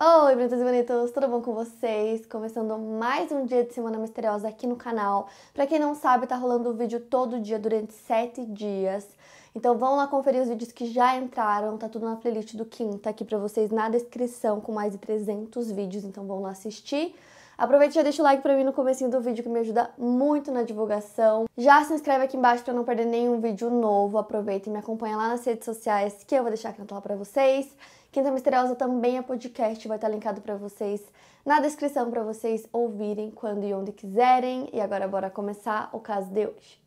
Oi, bonitas e bonitos, tudo bom com vocês? Começando mais um dia de Semana Misteriosa aqui no canal. Pra quem não sabe, tá rolando um vídeo todo dia durante 7 dias. Então vão lá conferir os vídeos que já entraram, tá tudo na playlist do Quinta aqui pra vocês na descrição, com mais de 300 vídeos, então vão lá assistir. Aproveita e já deixa o like pra mim no começo do vídeo que me ajuda muito na divulgação. Já se inscreve aqui embaixo pra não perder nenhum vídeo novo. Aproveita e me acompanha lá nas redes sociais que eu vou deixar aqui na tela pra vocês. Quinta Misteriosa também é podcast, vai estar linkado para vocês na descrição para vocês ouvirem quando e onde quiserem. E agora bora começar o caso de hoje.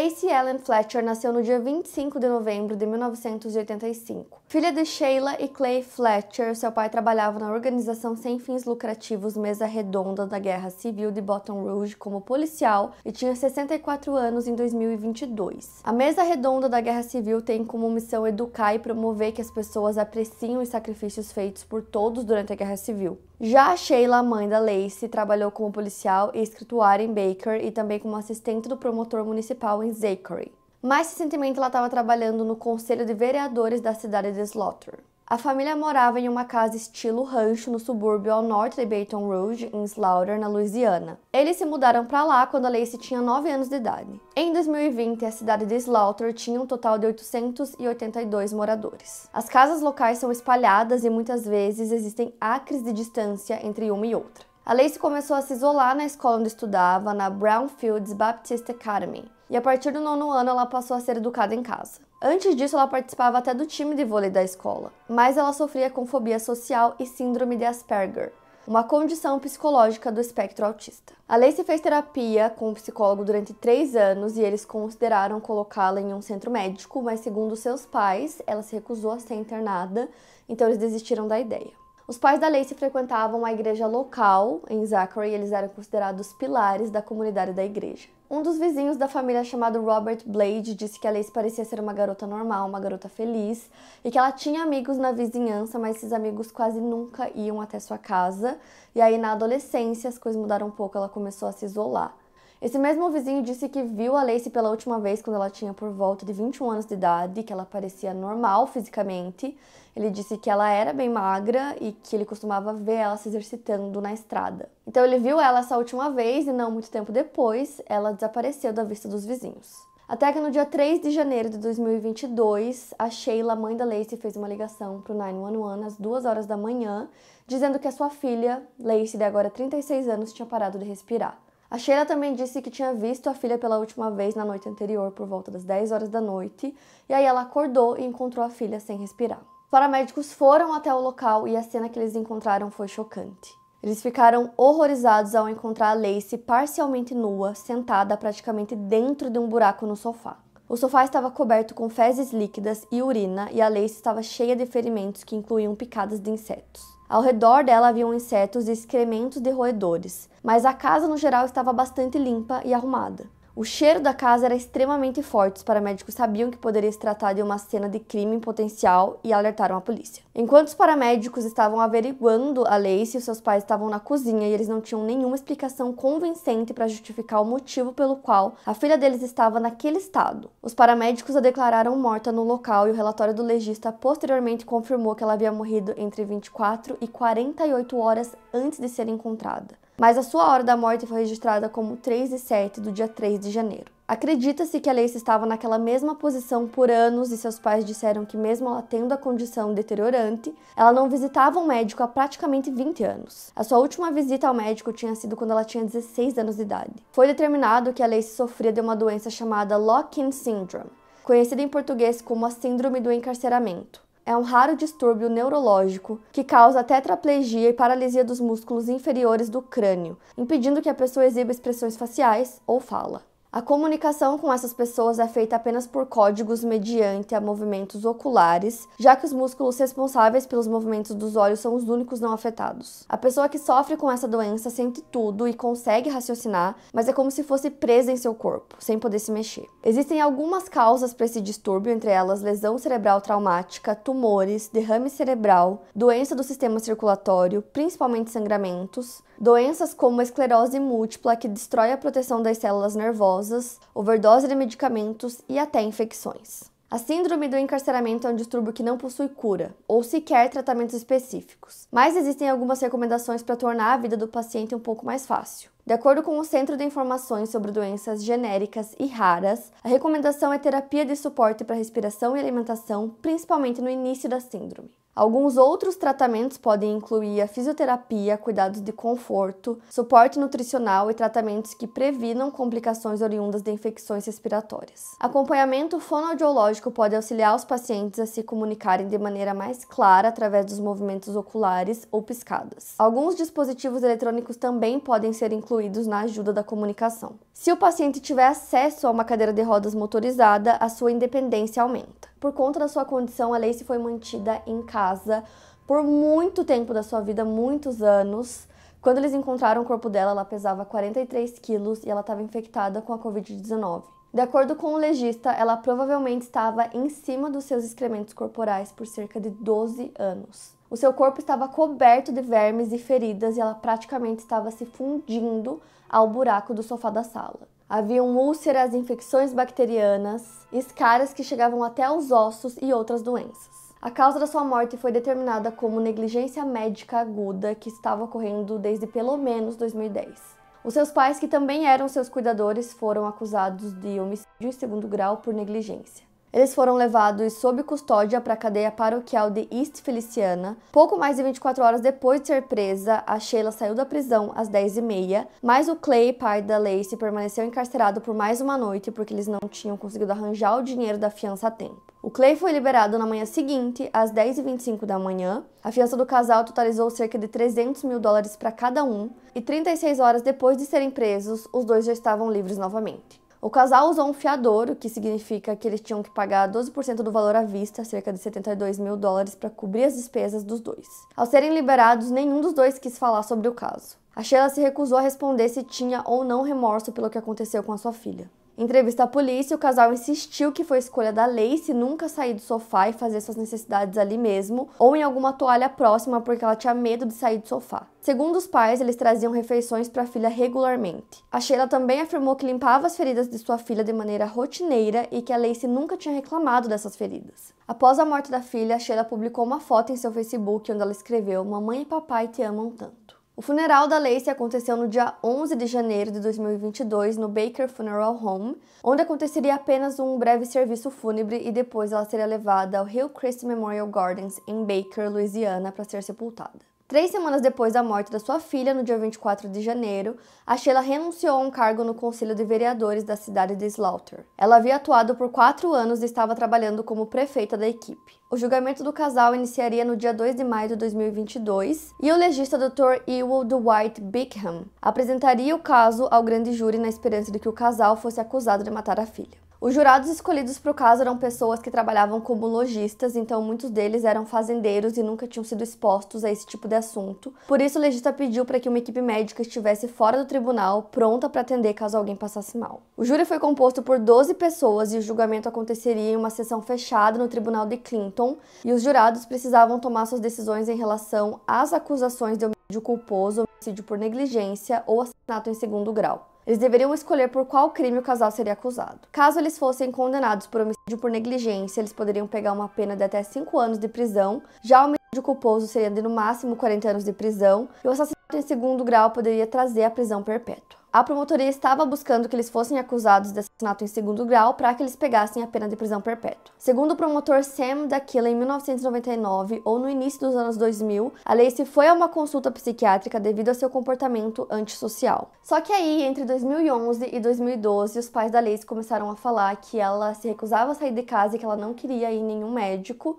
Lacey Ellen Fletcher nasceu no dia 25 de novembro de 1985. Filha de Sheila e Clay Fletcher, seu pai trabalhava na organização sem fins lucrativos Mesa Redonda da Guerra Civil de Baton Rouge como policial e tinha 64 anos em 2022. A Mesa Redonda da Guerra Civil tem como missão educar e promover que as pessoas apreciem os sacrifícios feitos por todos durante a Guerra Civil. Já a Sheila, mãe da Lacey, trabalhou como policial e escrituária em Baker e também como assistente do promotor municipal em Zachary. Mais recentemente, ela estava trabalhando no conselho de vereadores da cidade de Slaughter. A família morava em uma casa estilo rancho no subúrbio ao norte de Baton Rouge, em Slaughter, na Louisiana. Eles se mudaram para lá quando a Lacey tinha 9 anos de idade. Em 2020, a cidade de Slaughter tinha um total de 882 moradores. As casas locais são espalhadas e muitas vezes existem acres de distância entre uma e outra. A Lacey começou a se isolar na escola onde estudava, na Brownfields Baptist Academy, e a partir do nono ano ela passou a ser educada em casa. Antes disso, ela participava até do time de vôlei da escola, mas ela sofria com fobia social e síndrome de Asperger, uma condição psicológica do espectro autista. A Lacey fez terapia com um psicólogo durante três anos e eles consideraram colocá-la em um centro médico, mas segundo seus pais, ela se recusou a ser internada, então eles desistiram da ideia. Os pais da Lacey frequentavam a igreja local em Zachary e eles eram considerados pilares da comunidade da igreja. Um dos vizinhos da família, chamado Robert Blade, disse que a Lacey parecia ser uma garota normal, uma garota feliz, e que ela tinha amigos na vizinhança, mas esses amigos quase nunca iam até sua casa. E aí, na adolescência, as coisas mudaram um pouco, ela começou a se isolar. Esse mesmo vizinho disse que viu a Lacey pela última vez quando ela tinha por volta de 21 anos de idade, que ela parecia normal fisicamente ele disse que ela era bem magra e que ele costumava ver ela se exercitando na estrada. Então ele viu ela essa última vez e não muito tempo depois, ela desapareceu da vista dos vizinhos. Até que no dia 3 de janeiro de 2022, a Sheila, mãe da Lacey, fez uma ligação para o 911 às 2 horas da manhã, dizendo que a sua filha, Lacey, de agora 36 anos, tinha parado de respirar. A Sheila também disse que tinha visto a filha pela última vez na noite anterior, por volta das 10 horas da noite, e aí ela acordou e encontrou a filha sem respirar. Paramédicos foram até o local e a cena que eles encontraram foi chocante. Eles ficaram horrorizados ao encontrar a Lacey parcialmente nua, sentada praticamente dentro de um buraco no sofá. O sofá estava coberto com fezes líquidas e urina, e a Lacey estava cheia de ferimentos que incluíam picadas de insetos. Ao redor dela haviam insetos e excrementos de roedores, mas a casa no geral estava bastante limpa e arrumada. O cheiro da casa era extremamente forte. Os paramédicos sabiam que poderia se tratar de uma cena de crime potencial e alertaram a polícia. Enquanto os paramédicos estavam averiguando a Lacey, seus pais estavam na cozinha e eles não tinham nenhuma explicação convincente para justificar o motivo pelo qual a filha deles estava naquele estado. Os paramédicos a declararam morta no local e o relatório do legista posteriormente confirmou que ela havia morrido entre 24 e 48 horas antes de ser encontrada mas a sua hora da morte foi registrada como 3 e 7 do dia 3 de janeiro. Acredita-se que a Alice estava naquela mesma posição por anos e seus pais disseram que, mesmo ela tendo a condição deteriorante, ela não visitava um médico há praticamente 20 anos. A sua última visita ao médico tinha sido quando ela tinha 16 anos de idade. Foi determinado que a Alice sofria de uma doença chamada Lock-in Syndrome, conhecida em português como a Síndrome do Encarceramento é um raro distúrbio neurológico que causa tetraplegia e paralisia dos músculos inferiores do crânio, impedindo que a pessoa exiba expressões faciais ou fala. A comunicação com essas pessoas é feita apenas por códigos mediante a movimentos oculares, já que os músculos responsáveis pelos movimentos dos olhos são os únicos não afetados. A pessoa que sofre com essa doença sente tudo e consegue raciocinar, mas é como se fosse presa em seu corpo, sem poder se mexer. Existem algumas causas para esse distúrbio, entre elas lesão cerebral traumática, tumores, derrame cerebral, doença do sistema circulatório, principalmente sangramentos, Doenças como a esclerose múltipla, que destrói a proteção das células nervosas, overdose de medicamentos e até infecções. A síndrome do encarceramento é um distúrbio que não possui cura ou sequer tratamentos específicos, mas existem algumas recomendações para tornar a vida do paciente um pouco mais fácil. De acordo com o Centro de Informações sobre Doenças Genéricas e Raras, a recomendação é terapia de suporte para respiração e alimentação, principalmente no início da síndrome. Alguns outros tratamentos podem incluir a fisioterapia, cuidados de conforto, suporte nutricional e tratamentos que previnam complicações oriundas de infecções respiratórias. Acompanhamento fonoaudiológico pode auxiliar os pacientes a se comunicarem de maneira mais clara através dos movimentos oculares ou piscadas. Alguns dispositivos eletrônicos também podem ser incluídos na ajuda da comunicação. Se o paciente tiver acesso a uma cadeira de rodas motorizada, a sua independência aumenta por conta da sua condição, a Lacey foi mantida em casa por muito tempo da sua vida, muitos anos. Quando eles encontraram o corpo dela, ela pesava 43 quilos e ela estava infectada com a Covid-19. De acordo com o legista, ela provavelmente estava em cima dos seus excrementos corporais por cerca de 12 anos. O seu corpo estava coberto de vermes e feridas e ela praticamente estava se fundindo ao buraco do sofá da sala. Haviam úlceras, infecções bacterianas, escaras que chegavam até os ossos e outras doenças. A causa da sua morte foi determinada como negligência médica aguda que estava ocorrendo desde pelo menos 2010. Os seus pais, que também eram seus cuidadores, foram acusados de homicídio em segundo grau por negligência. Eles foram levados sob custódia para a cadeia paroquial de East Feliciana. Pouco mais de 24 horas depois de ser presa, a Sheila saiu da prisão às 10h30, mas o Clay, pai da Lacey, permaneceu encarcerado por mais uma noite porque eles não tinham conseguido arranjar o dinheiro da fiança a tempo. O Clay foi liberado na manhã seguinte, às 10h25 da manhã. A fiança do casal totalizou cerca de 300 mil dólares para cada um, e 36 horas depois de serem presos, os dois já estavam livres novamente. O casal usou um fiador, o que significa que eles tinham que pagar 12% do valor à vista, cerca de 72 mil dólares, para cobrir as despesas dos dois. Ao serem liberados, nenhum dos dois quis falar sobre o caso. A Sheila se recusou a responder se tinha ou não remorso pelo que aconteceu com a sua filha. Em entrevista à polícia, o casal insistiu que foi escolha da Lacey nunca sair do sofá e fazer suas necessidades ali mesmo, ou em alguma toalha próxima, porque ela tinha medo de sair do sofá. Segundo os pais, eles traziam refeições para a filha regularmente. A Sheila também afirmou que limpava as feridas de sua filha de maneira rotineira e que a Lacey nunca tinha reclamado dessas feridas. Após a morte da filha, a Sheila publicou uma foto em seu Facebook onde ela escreveu: Mamãe e papai te amam tanto. O funeral da Lacey aconteceu no dia 11 de janeiro de 2022 no Baker Funeral Home, onde aconteceria apenas um breve serviço fúnebre e depois ela seria levada ao Hillcrest Memorial Gardens em Baker, Louisiana, para ser sepultada. Três semanas depois da morte da sua filha, no dia 24 de janeiro, a Sheila renunciou a um cargo no Conselho de Vereadores da cidade de Slaughter. Ela havia atuado por quatro anos e estava trabalhando como prefeita da equipe. O julgamento do casal iniciaria no dia 2 de maio de 2022 e o legista Dr. Ewell Dwight Bickham apresentaria o caso ao grande júri na esperança de que o casal fosse acusado de matar a filha. Os jurados escolhidos para o caso eram pessoas que trabalhavam como lojistas, então muitos deles eram fazendeiros e nunca tinham sido expostos a esse tipo de assunto. Por isso, o legista pediu para que uma equipe médica estivesse fora do tribunal, pronta para atender caso alguém passasse mal. O júri foi composto por 12 pessoas e o julgamento aconteceria em uma sessão fechada no tribunal de Clinton, e os jurados precisavam tomar suas decisões em relação às acusações de homicídio culposo, homicídio por negligência ou assassinato em segundo grau. Eles deveriam escolher por qual crime o casal seria acusado. Caso eles fossem condenados por homicídio por negligência, eles poderiam pegar uma pena de até 5 anos de prisão. Já o homicídio culposo seria de no máximo 40 anos de prisão. E o assassinato em segundo grau poderia trazer a prisão perpétua. A promotoria estava buscando que eles fossem acusados de assassinato em segundo grau para que eles pegassem a pena de prisão perpétua. Segundo o promotor Sam Daquila, em 1999 ou no início dos anos 2000, a Lacey foi a uma consulta psiquiátrica devido a seu comportamento antissocial. Só que aí, entre 2011 e 2012, os pais da Lacey começaram a falar que ela se recusava a sair de casa e que ela não queria ir em nenhum médico.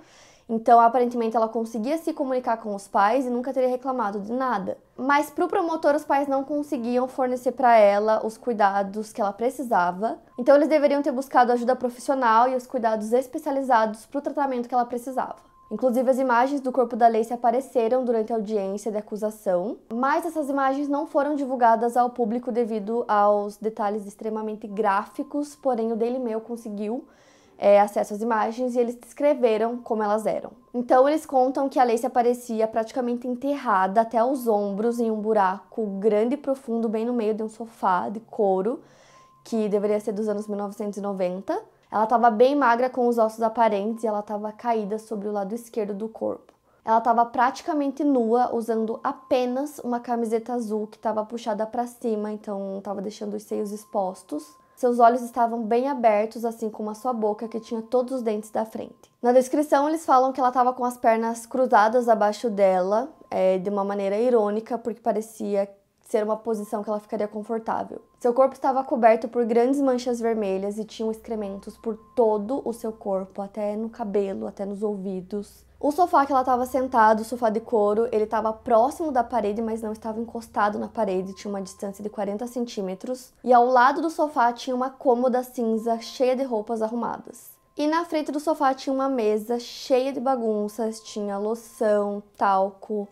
Então, aparentemente, ela conseguia se comunicar com os pais e nunca teria reclamado de nada. Mas, para o promotor, os pais não conseguiam fornecer para ela os cuidados que ela precisava. Então, eles deveriam ter buscado ajuda profissional e os cuidados especializados para o tratamento que ela precisava. Inclusive, as imagens do corpo da Lacey apareceram durante a audiência de acusação, mas essas imagens não foram divulgadas ao público devido aos detalhes extremamente gráficos, porém o Daily Mail conseguiu é, acesso às imagens e eles descreveram como elas eram. Então eles contam que a Lacey aparecia praticamente enterrada até os ombros em um buraco grande e profundo bem no meio de um sofá de couro que deveria ser dos anos 1990. Ela estava bem magra com os ossos aparentes e ela estava caída sobre o lado esquerdo do corpo. Ela estava praticamente nua, usando apenas uma camiseta azul que estava puxada para cima, então estava deixando os seios expostos. Seus olhos estavam bem abertos, assim como a sua boca, que tinha todos os dentes da frente. Na descrição, eles falam que ela estava com as pernas cruzadas abaixo dela, é, de uma maneira irônica, porque parecia ser uma posição que ela ficaria confortável. Seu corpo estava coberto por grandes manchas vermelhas e tinham excrementos por todo o seu corpo, até no cabelo, até nos ouvidos. O sofá que ela estava sentado, o sofá de couro, ele estava próximo da parede, mas não estava encostado na parede, tinha uma distância de 40 centímetros. E ao lado do sofá tinha uma cômoda cinza cheia de roupas arrumadas. E na frente do sofá tinha uma mesa cheia de bagunças, tinha loção, talco,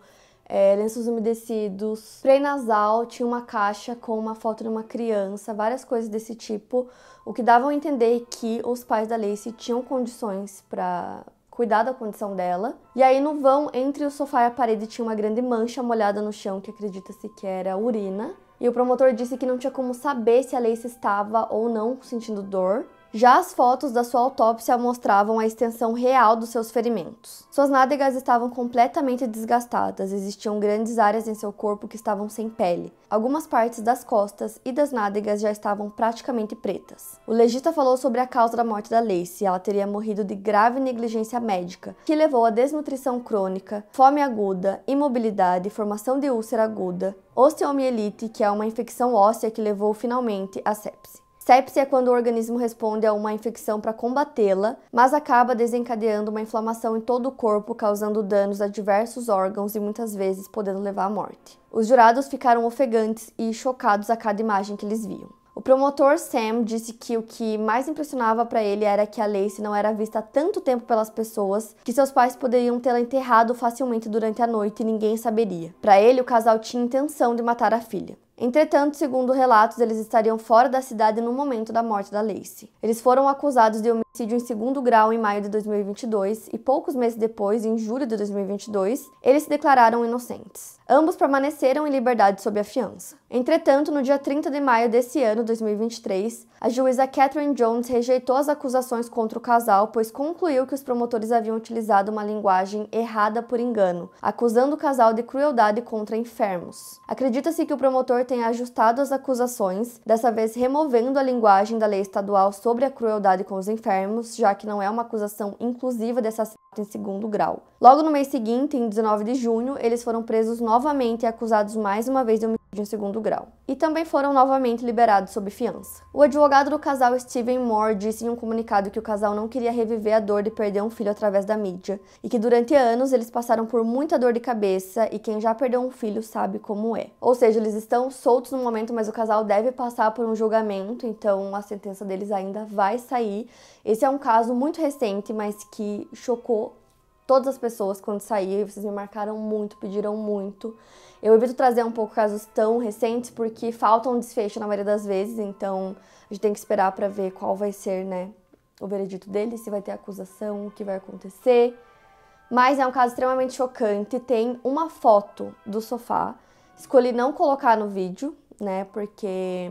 é, lenços umedecidos, spray nasal, tinha uma caixa com uma foto de uma criança, várias coisas desse tipo, o que dava a entender que os pais da Lacey tinham condições para cuidar da condição dela. E aí no vão entre o sofá e a parede tinha uma grande mancha molhada no chão que acredita-se que era urina. E o promotor disse que não tinha como saber se a Lacey estava ou não sentindo dor, já as fotos da sua autópsia mostravam a extensão real dos seus ferimentos. Suas nádegas estavam completamente desgastadas, existiam grandes áreas em seu corpo que estavam sem pele. Algumas partes das costas e das nádegas já estavam praticamente pretas. O legista falou sobre a causa da morte da Lacey. Ela teria morrido de grave negligência médica, que levou a desnutrição crônica, fome aguda, imobilidade, formação de úlcera aguda, osteomielite, que é uma infecção óssea que levou finalmente à sepse. Sepsia é quando o organismo responde a uma infecção para combatê-la, mas acaba desencadeando uma inflamação em todo o corpo, causando danos a diversos órgãos e muitas vezes podendo levar à morte. Os jurados ficaram ofegantes e chocados a cada imagem que eles viam. O promotor Sam disse que o que mais impressionava para ele era que a Lacey não era vista há tanto tempo pelas pessoas que seus pais poderiam tê-la enterrado facilmente durante a noite e ninguém saberia. Para ele, o casal tinha intenção de matar a filha. Entretanto, segundo relatos, eles estariam fora da cidade no momento da morte da Lacey. Eles foram acusados de homicídio em segundo grau em maio de 2022 e poucos meses depois, em julho de 2022, eles se declararam inocentes. Ambos permaneceram em liberdade sob a fiança. Entretanto, no dia 30 de maio desse ano, 2023, a juíza Catherine Jones rejeitou as acusações contra o casal, pois concluiu que os promotores haviam utilizado uma linguagem errada por engano, acusando o casal de crueldade contra enfermos. Acredita-se que o promotor tenha ajustado as acusações, dessa vez removendo a linguagem da lei estadual sobre a crueldade com os enfermos já que não é uma acusação inclusiva de assassinato em segundo grau. Logo no mês seguinte, em 19 de junho, eles foram presos novamente e acusados mais uma vez de homicídio de segundo grau, e também foram novamente liberados sob fiança. O advogado do casal Steven Moore disse em um comunicado que o casal não queria reviver a dor de perder um filho através da mídia e que durante anos eles passaram por muita dor de cabeça e quem já perdeu um filho sabe como é. Ou seja, eles estão soltos no momento, mas o casal deve passar por um julgamento, então a sentença deles ainda vai sair. Esse é um caso muito recente, mas que chocou todas as pessoas quando saí, vocês me marcaram muito, pediram muito. Eu evito trazer um pouco casos tão recentes porque faltam um desfecho na maioria das vezes, então a gente tem que esperar para ver qual vai ser, né, o veredito dele, se vai ter acusação, o que vai acontecer. Mas é um caso extremamente chocante, tem uma foto do sofá. Escolhi não colocar no vídeo, né, porque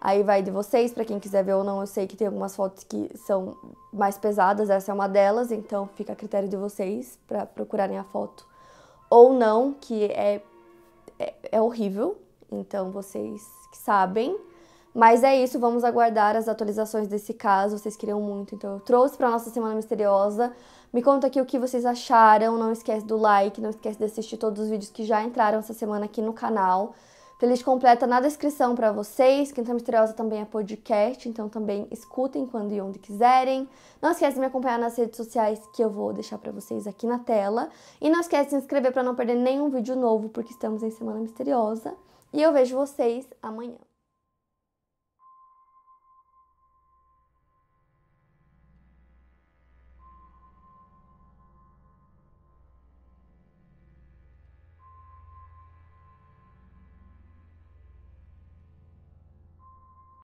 Aí vai de vocês, para quem quiser ver ou não, eu sei que tem algumas fotos que são mais pesadas, essa é uma delas, então fica a critério de vocês para procurarem a foto ou não, que é, é, é horrível, então vocês sabem. Mas é isso, vamos aguardar as atualizações desse caso. Vocês queriam muito, então eu trouxe para nossa semana misteriosa. Me conta aqui o que vocês acharam. Não esquece do like, não esquece de assistir todos os vídeos que já entraram essa semana aqui no canal. Playlist então, completa na descrição para vocês. Quinta Misteriosa também é podcast, então também escutem quando e onde quiserem. Não esquece de me acompanhar nas redes sociais que eu vou deixar para vocês aqui na tela. E não esquece de se inscrever para não perder nenhum vídeo novo, porque estamos em Semana Misteriosa. E eu vejo vocês amanhã.